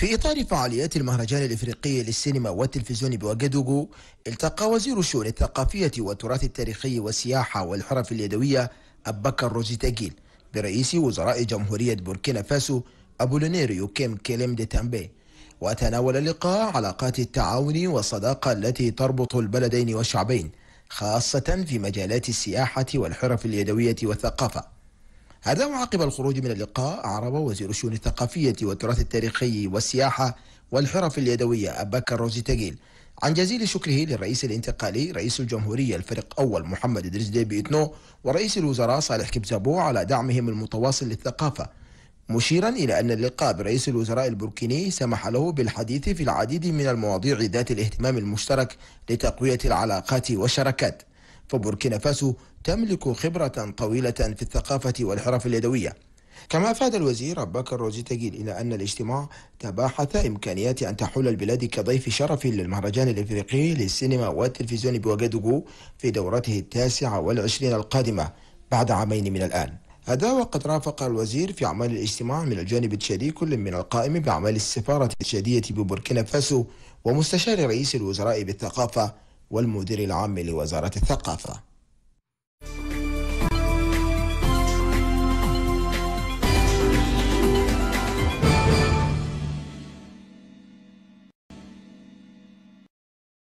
في إطار فعاليات المهرجان الإفريقي للسينما والتلفزيون بواجدوغو التقى وزير الشؤون الثقافية والتراث التاريخي والسياحة والحرف اليدوية أبكر روزي تاجين برئيس وزراء جمهورية بوركينا فاسو أبولونيريو كيم كيليم دي تامبي وتناول اللقاء علاقات التعاون والصداقة التي تربط البلدين والشعبين خاصة في مجالات السياحة والحرف اليدوية والثقافة هذا وعقب الخروج من اللقاء أعرب وزير الشؤون الثقافية والتراث التاريخي والسياحة والحرف اليدوية أباكر روزي تقيل عن جزيل شكره للرئيس الانتقالي رئيس الجمهورية الفريق أول محمد إدريس ديبي إتنو ورئيس الوزراء صالح كبزابو على دعمهم المتواصل للثقافة مشيرا إلى أن اللقاء برئيس الوزراء البركيني سمح له بالحديث في العديد من المواضيع ذات الاهتمام المشترك لتقوية العلاقات والشراكات فبوركينا فاسو تملك خبرة طويلة في الثقافة والحرف اليدوية كما أفاد الوزير بكر روزيتاجيل إلى أن الاجتماع تباحث إمكانيات أن تحول البلاد كضيف شرف للمهرجان الإفريقي للسينما والتلفزيون بوغادوغو في دورته التاسعة والعشرين القادمة بعد عامين من الآن هذا وقد رافق الوزير في أعمال الاجتماع من الجانب التشادي كل من القائم بأعمال السفارة التشادية ببوركينا فاسو ومستشار رئيس الوزراء بالثقافة والمدير العام لوزارة الثقافة